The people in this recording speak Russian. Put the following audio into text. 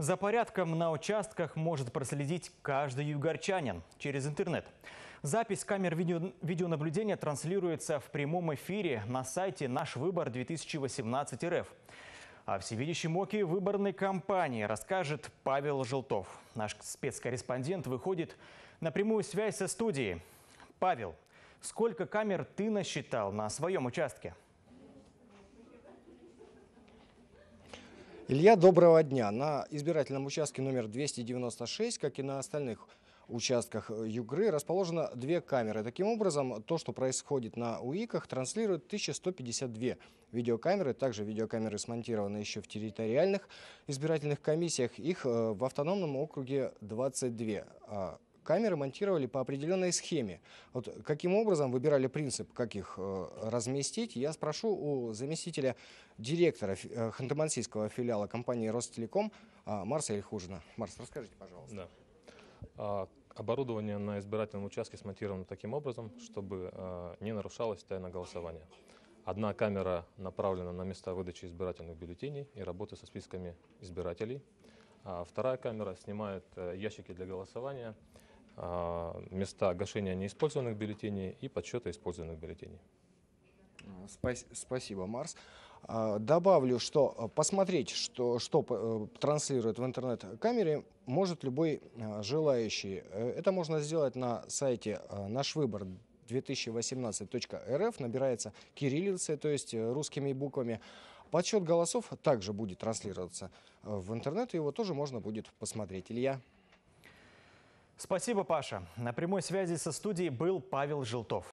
За порядком на участках может проследить каждый югорчанин через интернет. Запись камер видео, видеонаблюдения транслируется в прямом эфире на сайте «Наш выбор 2018 РФ». О всевидящем оке выборной кампании расскажет Павел Желтов. Наш спецкорреспондент выходит на прямую связь со студией. Павел, сколько камер ты насчитал на своем участке? – Илья, доброго дня. На избирательном участке номер 296, как и на остальных участках э, Югры, расположено две камеры. Таким образом, то, что происходит на УИКах, транслирует 1152 видеокамеры. Также видеокамеры смонтированы еще в территориальных избирательных комиссиях. Их э, в автономном округе 22 камеры монтировали по определенной схеме. Вот каким образом выбирали принцип, как их э, разместить, я спрошу у заместителя директора э, ханты филиала компании «Ростелеком» э, Марса Ильхужина. Марс, расскажите, пожалуйста. Да. А, оборудование на избирательном участке смонтировано таким образом, чтобы э, не нарушалось тайна голосования. Одна камера направлена на места выдачи избирательных бюллетеней и работы со списками избирателей. А вторая камера снимает э, ящики для голосования а, места гашения неиспользованных бюллетеней и подсчета использованных бюллетеней. Спасибо, Марс. А, добавлю, что а, посмотреть, что, что э, транслирует в интернет-камере, может любой желающий. Э, это можно сделать на сайте «Наш выбор» 2018.рф, набирается кириллицей, то есть э, русскими буквами. Подсчет голосов также будет транслироваться в интернет, и его тоже можно будет посмотреть. Илья? Спасибо, Паша. На прямой связи со студией был Павел Желтов.